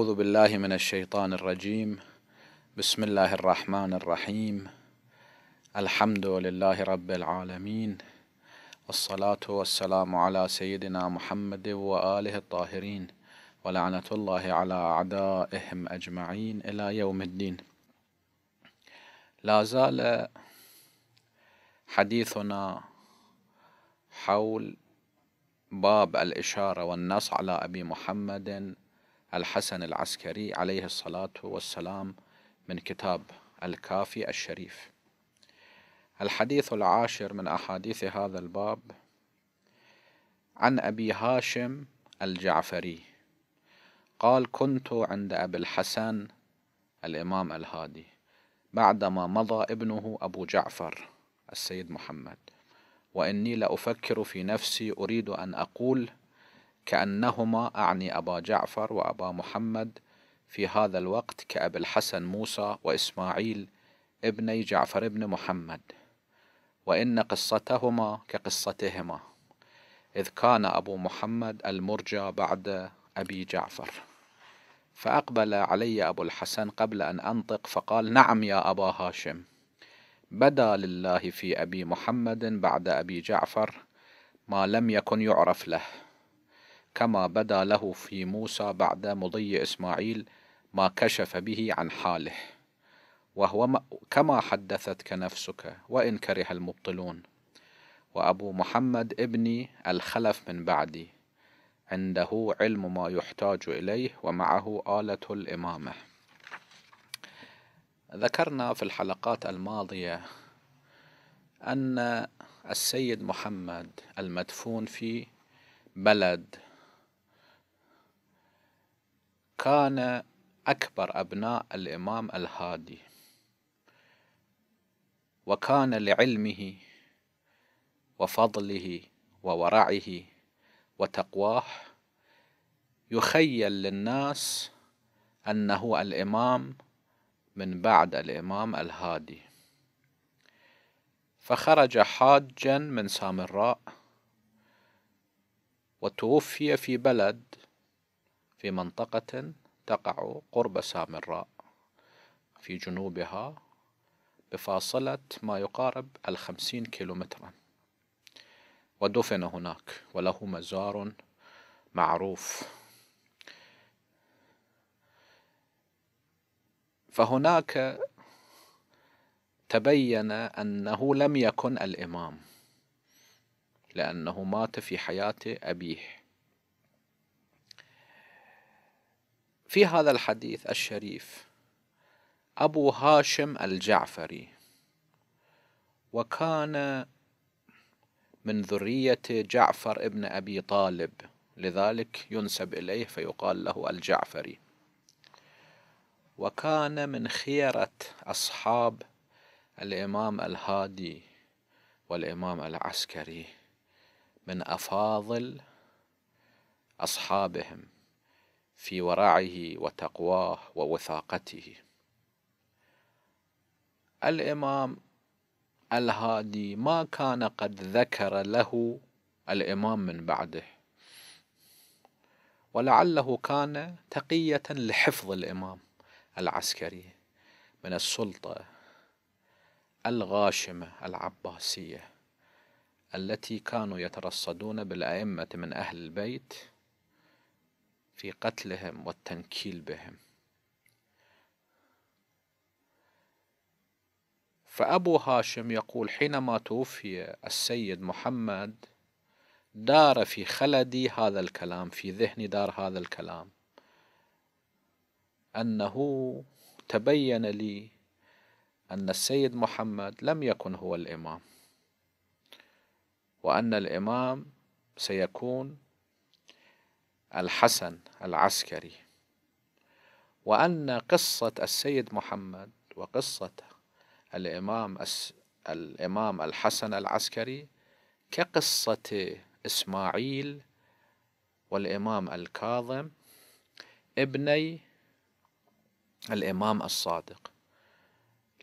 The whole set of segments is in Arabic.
أعوذ بالله من الشيطان الرجيم بسم الله الرحمن الرحيم الحمد لله رب العالمين والصلاة والسلام على سيدنا محمد وآله الطاهرين ولعنة الله على أعدائهم أجمعين إلى يوم الدين لا زال حديثنا حول باب الإشارة والنص على أبي محمد الحسن العسكري عليه الصلاة والسلام من كتاب الكافي الشريف الحديث العاشر من أحاديث هذا الباب عن أبي هاشم الجعفري قال كنت عند أبي الحسن الإمام الهادي بعدما مضى ابنه أبو جعفر السيد محمد وإني لأفكر في نفسي أريد أن أقول كأنهما أعني أبا جعفر وأبا محمد في هذا الوقت كأبي الحسن موسى وإسماعيل ابني جعفر بن محمد وإن قصتهما كقصتهما إذ كان أبو محمد المرجى بعد أبي جعفر فأقبل علي أبو الحسن قبل أن أنطق فقال نعم يا أبا هاشم بدا لله في أبي محمد بعد أبي جعفر ما لم يكن يعرف له كما بدا له في موسى بعد مضي إسماعيل ما كشف به عن حاله وهو كما حدثتك نفسك وإن كره المبطلون وأبو محمد ابني الخلف من بعدي عنده علم ما يحتاج إليه ومعه آلة الإمامة ذكرنا في الحلقات الماضية أن السيد محمد المدفون في بلد كان أكبر أبناء الإمام الهادي وكان لعلمه وفضله وورعه وتقواه يخيل للناس أنه الإمام من بعد الإمام الهادي فخرج حاجا من سامراء وتوفي في بلد في منطقة تقع قرب سامراء في جنوبها بفاصلة ما يقارب الخمسين كيلومترا ودفن هناك وله مزار معروف فهناك تبين أنه لم يكن الإمام لأنه مات في حياة أبيه في هذا الحديث الشريف أبو هاشم الجعفري وكان من ذرية جعفر ابن أبي طالب لذلك ينسب إليه فيقال له الجعفري وكان من خيرة أصحاب الإمام الهادي والإمام العسكري من أفاضل أصحابهم في ورعه وتقواه ووثاقته الإمام الهادي ما كان قد ذكر له الإمام من بعده ولعله كان تقية لحفظ الإمام العسكري من السلطة الغاشمة العباسية التي كانوا يترصدون بالأئمة من أهل البيت في قتلهم والتنكيل بهم فأبو هاشم يقول حينما توفي السيد محمد دار في خلدي هذا الكلام في ذهني دار هذا الكلام أنه تبين لي أن السيد محمد لم يكن هو الإمام وأن الإمام سيكون الحسن العسكري وأن قصة السيد محمد وقصة الإمام الإمام الحسن العسكري كقصة إسماعيل والإمام الكاظم ابني الإمام الصادق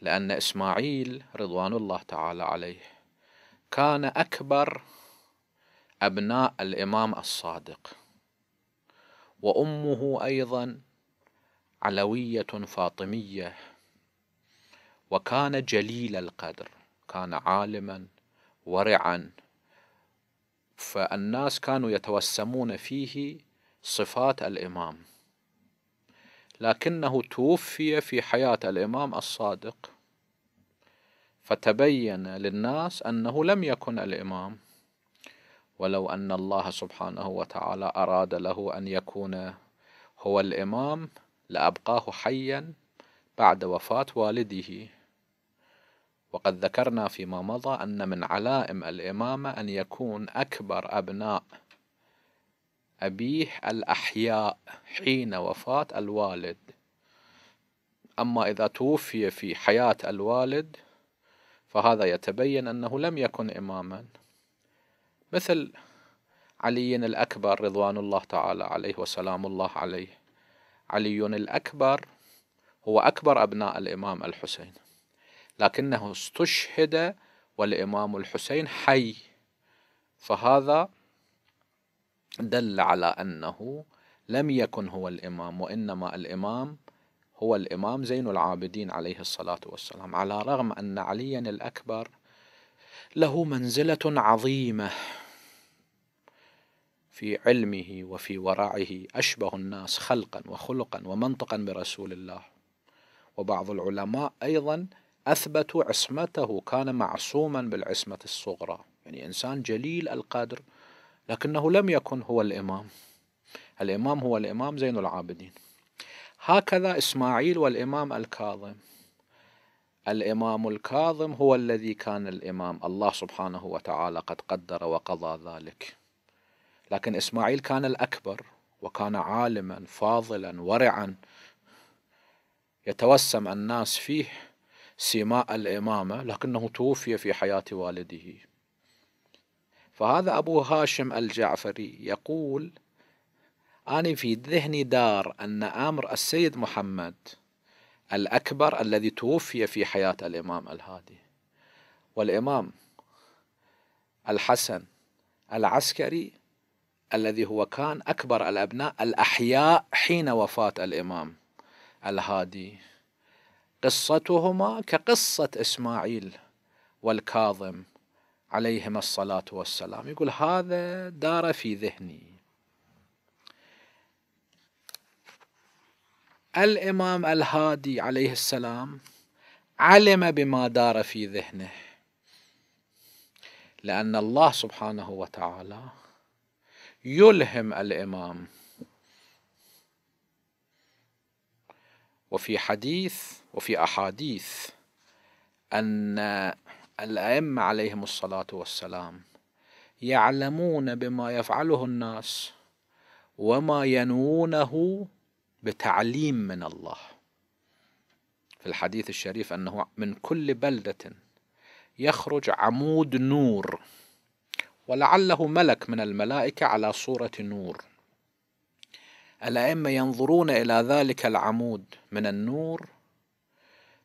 لأن إسماعيل رضوان الله تعالى عليه كان أكبر أبناء الإمام الصادق وأمه أيضا علوية فاطمية وكان جليل القدر كان عالما ورعا فالناس كانوا يتوسمون فيه صفات الإمام لكنه توفي في حياة الإمام الصادق فتبين للناس أنه لم يكن الإمام ولو أن الله سبحانه وتعالى أراد له أن يكون هو الإمام لأبقاه حيا بعد وفاة والده وقد ذكرنا فيما مضى أن من علائم الإمامة أن يكون أكبر أبناء أبيه الأحياء حين وفاة الوالد أما إذا توفي في حياة الوالد فهذا يتبين أنه لم يكن إماماً مثل علي الأكبر رضوان الله تعالى عليه وسلام الله عليه علي الأكبر هو أكبر أبناء الإمام الحسين لكنه استشهد والإمام الحسين حي فهذا دل على أنه لم يكن هو الإمام وإنما الإمام هو الإمام زين العابدين عليه الصلاة والسلام على رغم أن عليا الأكبر له منزله عظيمه في علمه وفي ورعه اشبه الناس خلقا وخلقا ومنطقا برسول الله وبعض العلماء ايضا اثبتوا عصمته كان معصوما بالعصمه الصغرى يعني انسان جليل القدر لكنه لم يكن هو الامام الامام هو الامام زين العابدين هكذا اسماعيل والامام الكاظم الإمام الكاظم هو الذي كان الإمام الله سبحانه وتعالى قد قدر وقضى ذلك لكن إسماعيل كان الأكبر وكان عالما فاضلا ورعا يتوسم الناس فيه سماء الإمامة لكنه توفي في حياة والده فهذا أبو هاشم الجعفري يقول أنا في ذهني دار أن أمر السيد محمد الأكبر الذي توفي في حياة الإمام الهادي والإمام الحسن العسكري الذي هو كان أكبر الأبناء الأحياء حين وفاة الإمام الهادي قصتهما كقصة إسماعيل والكاظم عليهما الصلاة والسلام يقول هذا دار في ذهني الامام الهادي عليه السلام علم بما دار في ذهنه لان الله سبحانه وتعالى يلهم الامام وفي حديث وفي احاديث ان الائمه عليهم الصلاه والسلام يعلمون بما يفعله الناس وما ينوونه بتعليم من الله في الحديث الشريف أنه من كل بلدة يخرج عمود نور ولعله ملك من الملائكة على صورة نور الأئمة ينظرون إلى ذلك العمود من النور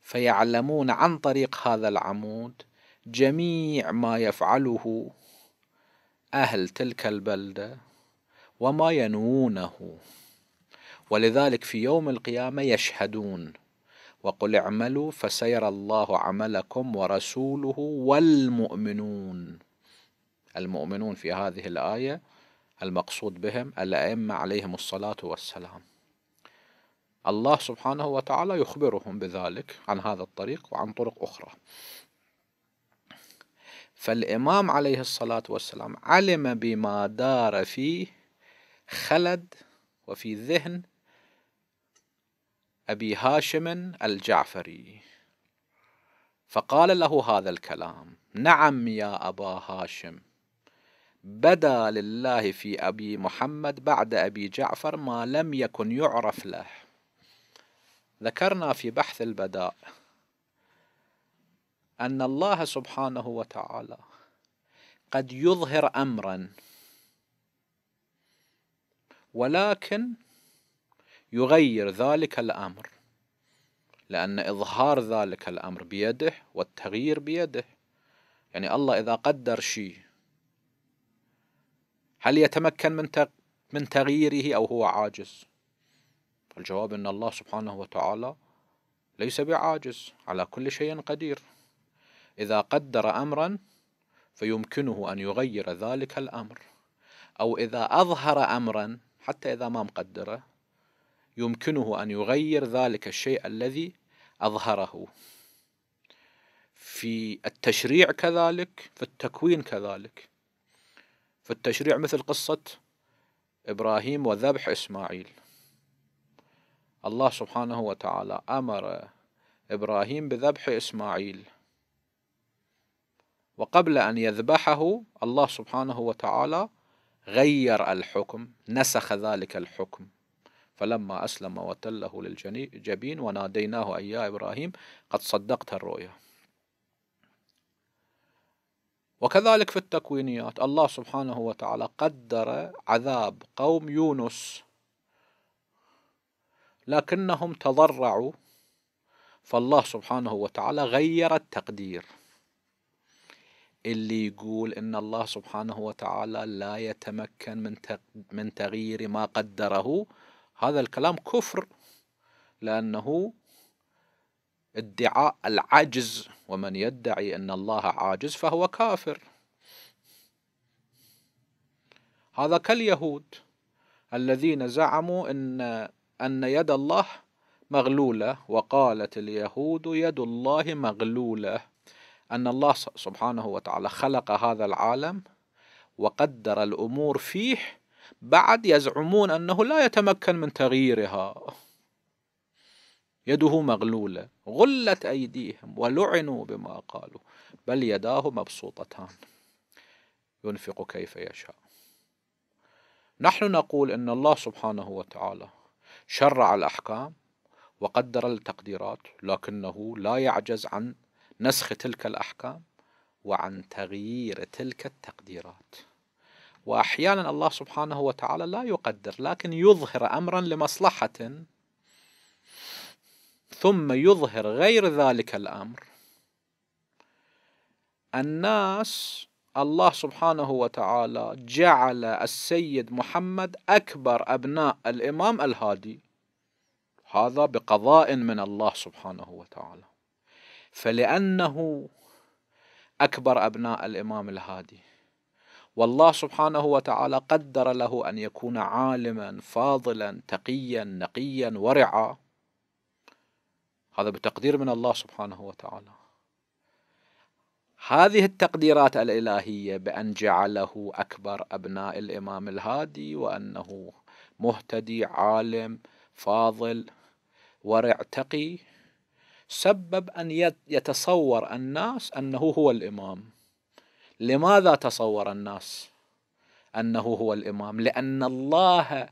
فيعلمون عن طريق هذا العمود جميع ما يفعله أهل تلك البلدة وما ينوونه ولذلك في يوم القيامة يشهدون وقل اعملوا فسيرى الله عملكم ورسوله والمؤمنون المؤمنون في هذه الآية المقصود بهم الأئمة عليهم الصلاة والسلام الله سبحانه وتعالى يخبرهم بذلك عن هذا الطريق وعن طرق أخرى فالإمام عليه الصلاة والسلام علم بما دار فيه خلد وفي ذهن أبي هاشم الجعفري فقال له هذا الكلام نعم يا أبا هاشم بدا لله في أبي محمد بعد أبي جعفر ما لم يكن يعرف له ذكرنا في بحث البداء أن الله سبحانه وتعالى قد يظهر أمرا ولكن يغير ذلك الأمر لأن إظهار ذلك الأمر بيده والتغيير بيده يعني الله إذا قدر شيء هل يتمكن من من تغييره أو هو عاجز الجواب أن الله سبحانه وتعالى ليس بعاجز على كل شيء قدير إذا قدر أمرا فيمكنه أن يغير ذلك الأمر أو إذا أظهر أمرا حتى إذا ما مقدره يمكنه أن يغير ذلك الشيء الذي أظهره في التشريع كذلك في التكوين كذلك في التشريع مثل قصة إبراهيم وذبح إسماعيل الله سبحانه وتعالى أمر إبراهيم بذبح إسماعيل وقبل أن يذبحه الله سبحانه وتعالى غير الحكم نسخ ذلك الحكم فلما أسلم وتله للجبين وناديناه أي يا إبراهيم قد صدقت الرؤيا وكذلك في التكوينيات الله سبحانه وتعالى قدر عذاب قوم يونس لكنهم تضرعوا فالله سبحانه وتعالى غير التقدير اللي يقول ان الله سبحانه وتعالى لا يتمكن من من تغيير ما قدره هذا الكلام كفر لأنه ادعاء العجز ومن يدعي أن الله عاجز فهو كافر هذا كاليهود الذين زعموا أن أن يد الله مغلولة وقالت اليهود يد الله مغلولة أن الله سبحانه وتعالى خلق هذا العالم وقدر الأمور فيه بعد يزعمون أنه لا يتمكن من تغييرها يده مغلولة غلت أيديهم ولعنوا بما قالوا بل يداه مبسوطتان ينفق كيف يشاء نحن نقول أن الله سبحانه وتعالى شرع الأحكام وقدر التقديرات لكنه لا يعجز عن نسخ تلك الأحكام وعن تغيير تلك التقديرات واحيانا الله سبحانه وتعالى لا يقدر لكن يظهر امرا لمصلحه ثم يظهر غير ذلك الامر الناس الله سبحانه وتعالى جعل السيد محمد اكبر ابناء الامام الهادي هذا بقضاء من الله سبحانه وتعالى فلانه اكبر ابناء الامام الهادي والله سبحانه وتعالى قدر له أن يكون عالما فاضلا تقيا نقيا ورعا هذا بتقدير من الله سبحانه وتعالى هذه التقديرات الإلهية بأن جعله أكبر أبناء الإمام الهادي وأنه مهتدي عالم فاضل ورع تقي سبب أن يتصور الناس أنه هو الإمام لماذا تصور الناس انه هو الامام لان الله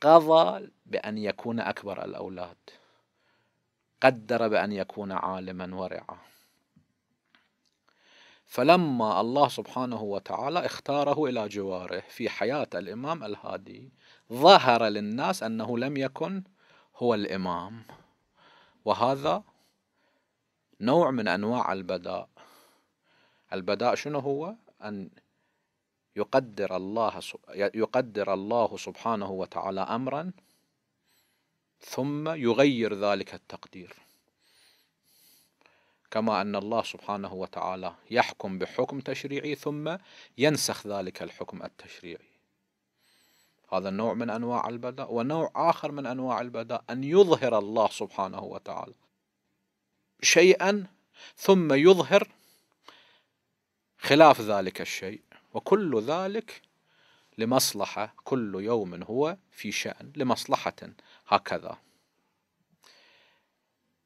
قضى بان يكون اكبر الاولاد قدر بان يكون عالما ورعا فلما الله سبحانه وتعالى اختاره الى جواره في حياه الامام الهادي ظهر للناس انه لم يكن هو الامام وهذا نوع من انواع البداء البداء شنو هو أن يقدر الله يقدر الله سبحانه وتعالى أمرا ثم يغير ذلك التقدير كما أن الله سبحانه وتعالى يحكم بحكم تشريعي ثم ينسخ ذلك الحكم التشريعي هذا نوع من أنواع البداء ونوع آخر من أنواع البداء أن يظهر الله سبحانه وتعالى شيئا ثم يظهر خلاف ذلك الشيء وكل ذلك لمصلحة كل يوم هو في شأن لمصلحة هكذا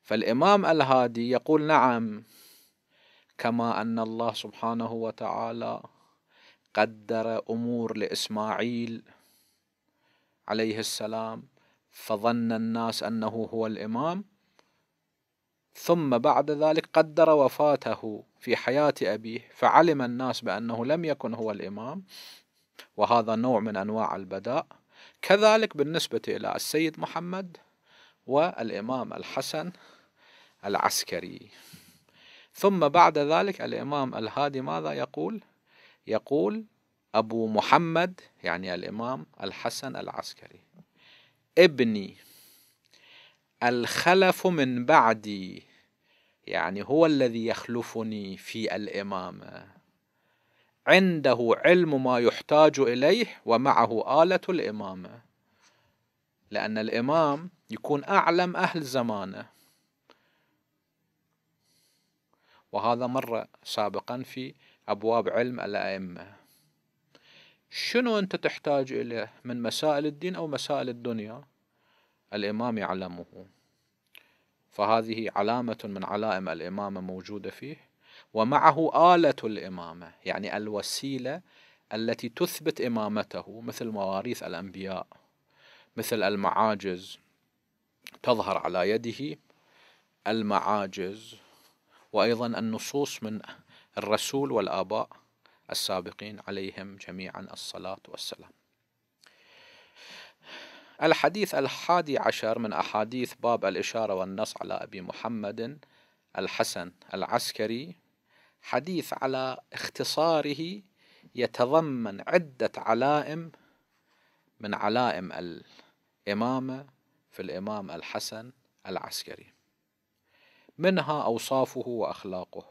فالإمام الهادي يقول نعم كما أن الله سبحانه وتعالى قدر أمور لإسماعيل عليه السلام فظن الناس أنه هو الإمام ثم بعد ذلك قدر وفاته في حياة أبيه فعلم الناس بأنه لم يكن هو الإمام وهذا نوع من أنواع البداء كذلك بالنسبة إلى السيد محمد والإمام الحسن العسكري ثم بعد ذلك الإمام الهادي ماذا يقول؟ يقول أبو محمد يعني الإمام الحسن العسكري ابني الخلف من بعدي يعني هو الذي يخلفني في الامامه عنده علم ما يحتاج اليه ومعه اله الامامه لان الامام يكون اعلم اهل زمانه وهذا مر سابقا في ابواب علم الائمه شنو انت تحتاج اليه من مسائل الدين او مسائل الدنيا الامام يعلمه فهذه علامة من علائم الإمامة موجودة فيه ومعه آلة الإمامة يعني الوسيلة التي تثبت إمامته مثل مواريث الأنبياء مثل المعاجز تظهر على يده المعاجز وأيضا النصوص من الرسول والآباء السابقين عليهم جميعا الصلاة والسلام الحديث الحادي عشر من أحاديث باب الإشارة والنص على أبي محمد الحسن العسكري حديث على اختصاره يتضمن عدة علائم من علائم الإمامة في الإمام الحسن العسكري منها أوصافه وأخلاقه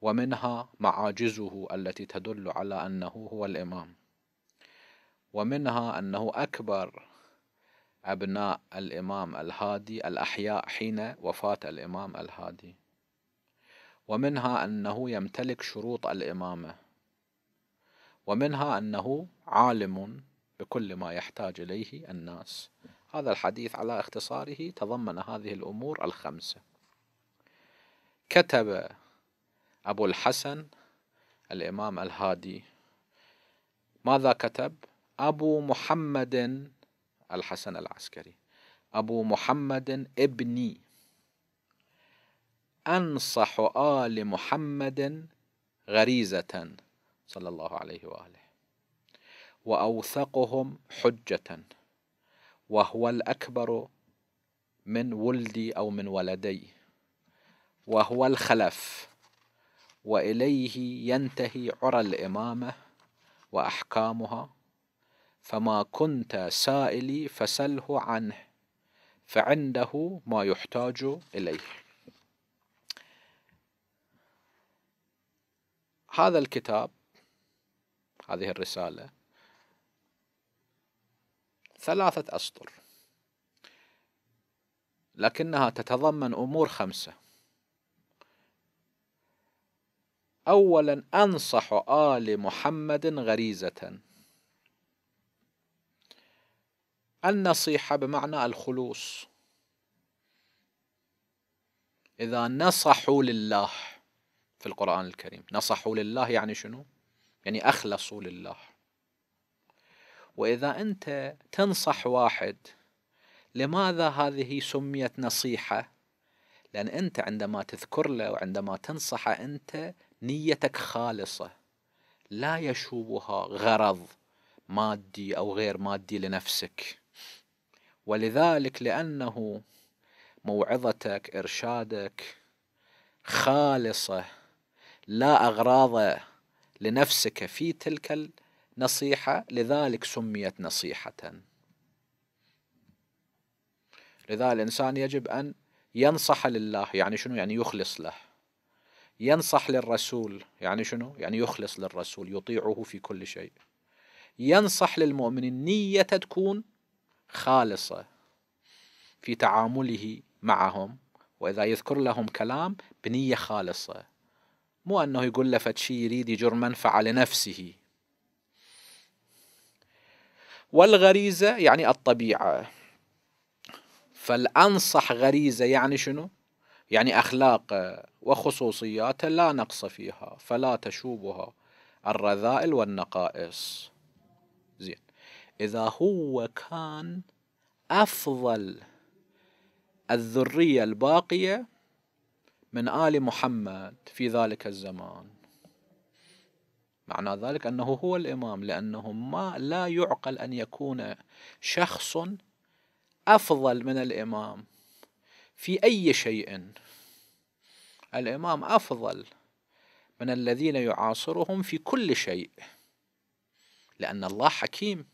ومنها معاجزه التي تدل على أنه هو الإمام ومنها أنه أكبر أبناء الإمام الهادي الأحياء حين وفاة الإمام الهادي ومنها أنه يمتلك شروط الإمامة ومنها أنه عالم بكل ما يحتاج إليه الناس هذا الحديث على اختصاره تضمن هذه الأمور الخمسة كتب أبو الحسن الإمام الهادي ماذا كتب؟ أبو محمد الحسن العسكري أبو محمد ابني أنصح آل محمد غريزة صلى الله عليه وآله وأوثقهم حجة وهو الأكبر من ولدي أو من ولدي وهو الخلف وإليه ينتهي عرى الإمامة وأحكامها فما كنت سائلي فسله عنه فعنده ما يحتاج إليه هذا الكتاب هذه الرسالة ثلاثة أسطر لكنها تتضمن أمور خمسة أولا أنصح آل محمد غريزة النصيحة بمعنى الخلوص إذا نصحوا لله في القرآن الكريم نصحوا لله يعني شنو؟ يعني أخلصوا لله وإذا أنت تنصح واحد لماذا هذه سميت نصيحة؟ لأن أنت عندما تذكر له وعندما تنصحه أنت نيتك خالصة لا يشوبها غرض مادي أو غير مادي لنفسك ولذلك لأنه موعظتك إرشادك خالصة لا أغراض لنفسك في تلك النصيحة لذلك سميت نصيحة لذا الإنسان يجب أن ينصح لله يعني شنو يعني يخلص له ينصح للرسول يعني شنو يعني يخلص للرسول يطيعه في كل شيء ينصح للمؤمن النية تكون خالصة في تعامله معهم وإذا يذكر لهم كلام بنية خالصة مو أنه يقول له فد يريد يجر منفعة لنفسه والغريزة يعني الطبيعة فالأنصح غريزة يعني شنو؟ يعني أخلاقه وخصوصياته لا نقص فيها فلا تشوبها الرذائل والنقائص زين إذا هو كان أفضل الذرية الباقية من آل محمد في ذلك الزمان معنى ذلك أنه هو الإمام لأنه ما لا يعقل أن يكون شخص أفضل من الإمام في أي شيء الإمام أفضل من الذين يعاصرهم في كل شيء لأن الله حكيم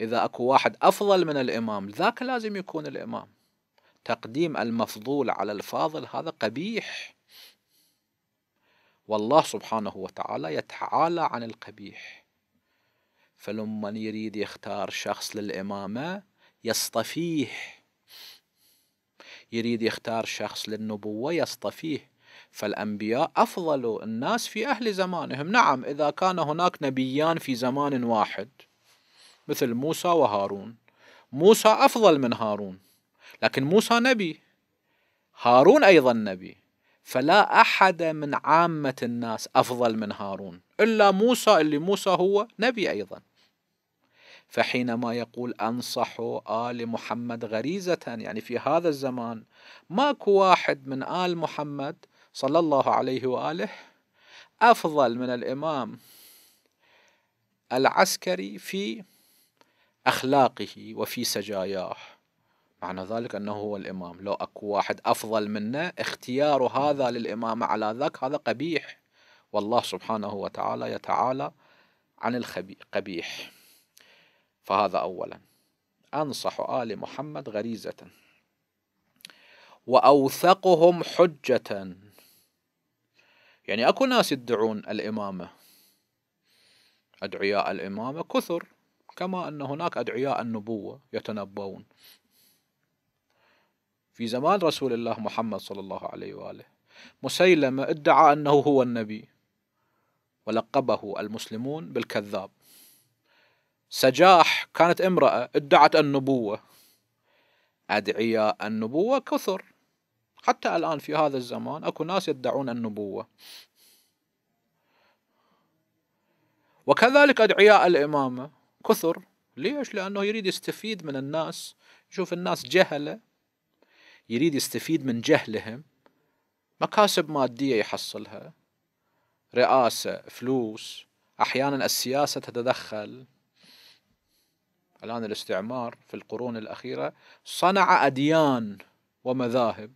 إذا أكو واحد أفضل من الإمام ذاك لازم يكون الإمام تقديم المفضول على الفاضل هذا قبيح والله سبحانه وتعالى يتعالى عن القبيح فلمن يريد يختار شخص للإمامة يصطفيه يريد يختار شخص للنبوة يصطفيه فالأنبياء أفضل الناس في أهل زمانهم نعم إذا كان هناك نبيان في زمان واحد مثل موسى وهارون موسى أفضل من هارون لكن موسى نبي هارون أيضا نبي فلا أحد من عامة الناس أفضل من هارون إلا موسى اللي موسى هو نبي أيضا فحينما يقول أنصح آل محمد غريزة يعني في هذا الزمان ماكو واحد من آل محمد صلى الله عليه وآله أفضل من الإمام العسكري في أخلاقه وفي سجاياه معنى ذلك أنه هو الإمام لو أكو واحد أفضل منه اختيار هذا للإمامة على ذاك هذا قبيح والله سبحانه وتعالى يتعالى عن القبيح فهذا أولا أنصح آل محمد غريزة وأوثقهم حجة يعني أكو ناس يدعون الإمامة أدعياء الإمامة كثر كما أن هناك أدعياء النبوة يتنبؤون في زمان رسول الله محمد صلى الله عليه وآله مسيلمة ادعى أنه هو النبي ولقبه المسلمون بالكذاب سجاح كانت امرأة ادعت النبوة أدعياء النبوة كثر حتى الآن في هذا الزمان أكو ناس يدعون النبوة وكذلك أدعياء الإمامة كثر ليش؟ لأنه يريد يستفيد من الناس يشوف الناس جهلة يريد يستفيد من جهلهم مكاسب مادية يحصلها رئاسة فلوس أحيانا السياسة تتدخل الآن الاستعمار في القرون الأخيرة صنع أديان ومذاهب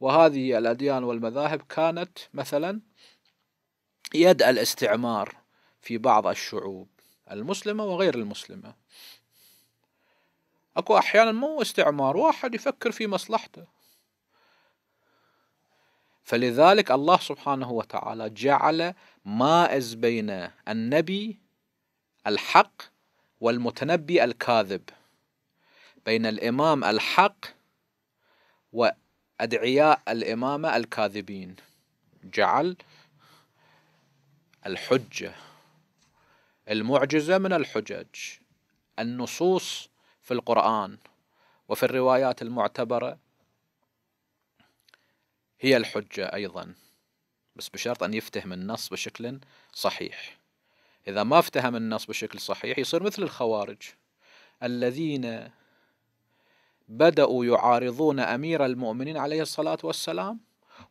وهذه الأديان والمذاهب كانت مثلا يد الاستعمار في بعض الشعوب المسلمة وغير المسلمة أكو أحيانا مو استعمار واحد يفكر في مصلحته فلذلك الله سبحانه وتعالى جعل مائز بين النبي الحق والمتنبي الكاذب بين الإمام الحق وأدعياء الإمامة الكاذبين جعل الحجة المعجزة من الحجج النصوص في القرآن وفي الروايات المعتبرة هي الحجة أيضا بس بشرط أن يفتهم النص بشكل صحيح إذا ما افتهم النص بشكل صحيح يصير مثل الخوارج الذين بدأوا يعارضون أمير المؤمنين عليه الصلاة والسلام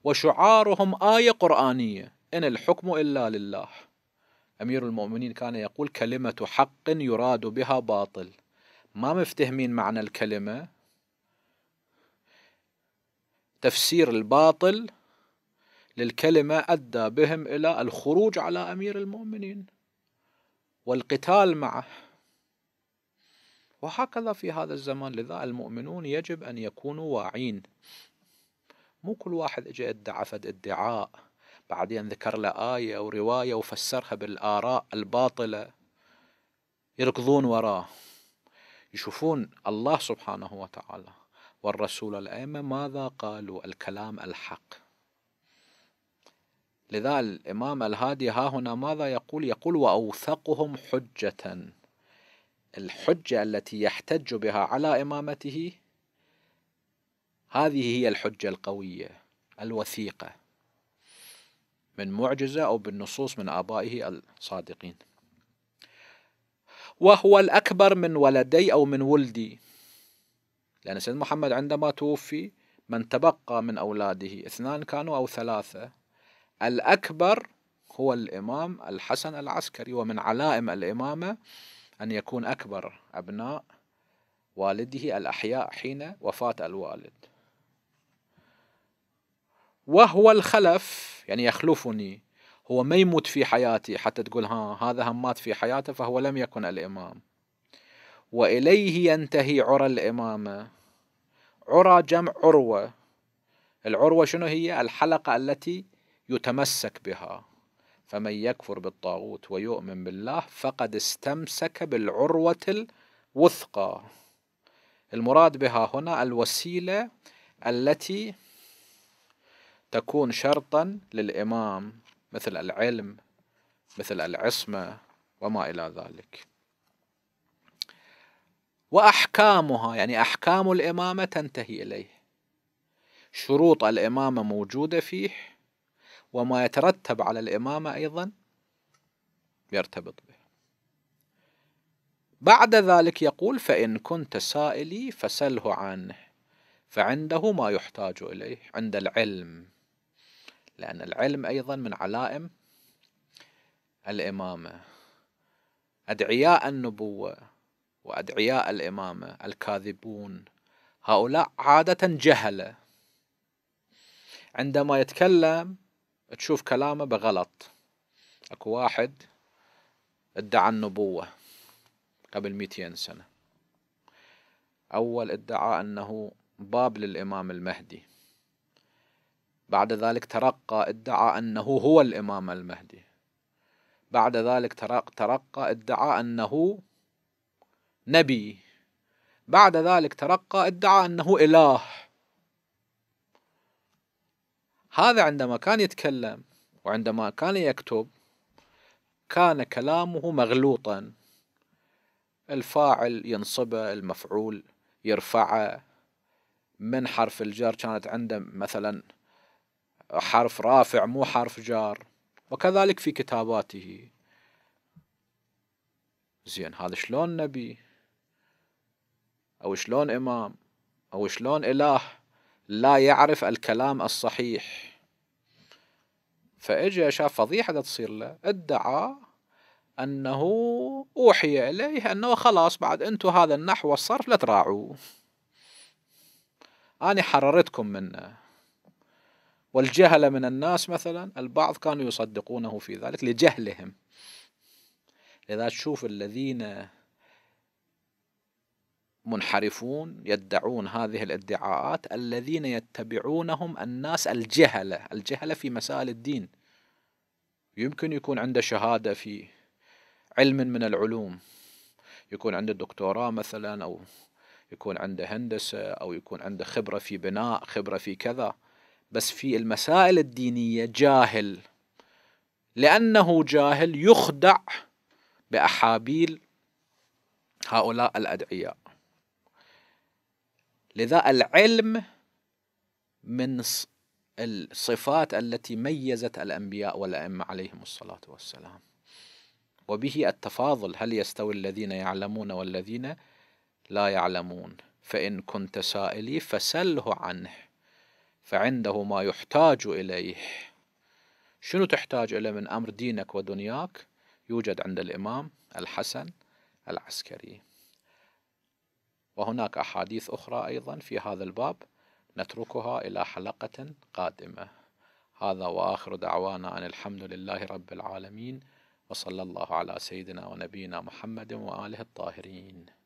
وشعارهم آية قرآنية إن الحكم إلا لله أمير المؤمنين كان يقول كلمة حق يراد بها باطل ما مفتهمين معنى الكلمة تفسير الباطل للكلمة أدى بهم إلى الخروج على أمير المؤمنين والقتال معه وهكذا في هذا الزمان لذا المؤمنون يجب أن يكونوا واعين مو كل واحد اجى ادعى فد ادعاء بعدين ذكر له آية أو رواية وفسرها بالآراء الباطلة يركضون وراه يشوفون الله سبحانه وتعالى والرسول الأئمة ماذا قالوا الكلام الحق لذا الإمام الهادي ها هنا ماذا يقول يقول وأوثقهم حجة الحجة التي يحتج بها على إمامته هذه هي الحجة القوية الوثيقة من معجزة أو بالنصوص من آبائه الصادقين وهو الأكبر من ولدي أو من ولدي لأن سيدنا محمد عندما توفي من تبقى من أولاده اثنان كانوا أو ثلاثة الأكبر هو الإمام الحسن العسكري ومن علائم الإمامة أن يكون أكبر أبناء والده الأحياء حين وفاة الوالد وهو الخلف يعني يخلفني هو ما يموت في حياتي حتى تقول ها هذا هم مات في حياته فهو لم يكن الإمام وإليه ينتهي عرى الإمامة عرى جمع عروة العروة شنو هي الحلقة التي يتمسك بها فمن يكفر بالطاغوت ويؤمن بالله فقد استمسك بالعروة الوثقى المراد بها هنا الوسيلة التي تكون شرطا للإمام مثل العلم مثل العصمة وما إلى ذلك وأحكامها يعني أحكام الإمامة تنتهي إليه شروط الإمامة موجودة فيه وما يترتب على الإمامة أيضا يرتبط به بعد ذلك يقول فإن كنت سائلي فسله عنه فعنده ما يحتاج إليه عند العلم لأن العلم أيضا من علائم الإمامة أدعياء النبوة وأدعياء الإمامة الكاذبون هؤلاء عادة جهلة عندما يتكلم تشوف كلامه بغلط اكو واحد ادعى النبوة قبل 200 سنة أول ادعى أنه باب للإمام المهدي بعد ذلك ترقى ادعى أنه هو الإمام المهدي بعد ذلك ترقى ادعى أنه نبي بعد ذلك ترقى ادعى أنه إله هذا عندما كان يتكلم وعندما كان يكتب كان كلامه مغلوطا الفاعل ينصبه المفعول يرفعه من حرف الجر كانت عنده مثلا حرف رافع مو حرف جار وكذلك في كتاباته زين هذا شلون نبي أو شلون إمام أو شلون إله لا يعرف الكلام الصحيح فإجا شاف فضيحة تصير له ادعى أنه أوحي إليه أنه خلاص بعد أنتم هذا النحو والصرف لا تراعوه اني حررتكم منه والجهل من الناس مثلا البعض كانوا يصدقونه في ذلك لجهلهم لذا تشوف الذين منحرفون يدعون هذه الادعاءات الذين يتبعونهم الناس الجهلة الجهلة في مسائل الدين يمكن يكون عنده شهادة في علم من العلوم يكون عنده دكتوراه مثلا أو يكون عنده هندسة أو يكون عنده خبرة في بناء خبرة في كذا بس في المسائل الدينية جاهل لأنه جاهل يخدع بأحابيل هؤلاء الأدعياء لذا العلم من الصفات التي ميزت الأنبياء والأئمة عليهم الصلاة والسلام وبه التفاضل هل يستوي الذين يعلمون والذين لا يعلمون فإن كنت سائلي فسله عنه فعنده ما يحتاج إليه شنو تحتاج إليه من أمر دينك ودنياك يوجد عند الإمام الحسن العسكري وهناك أحاديث أخرى أيضا في هذا الباب نتركها إلى حلقة قادمة هذا وآخر دعوانا أن الحمد لله رب العالمين وصلى الله على سيدنا ونبينا محمد وآله الطاهرين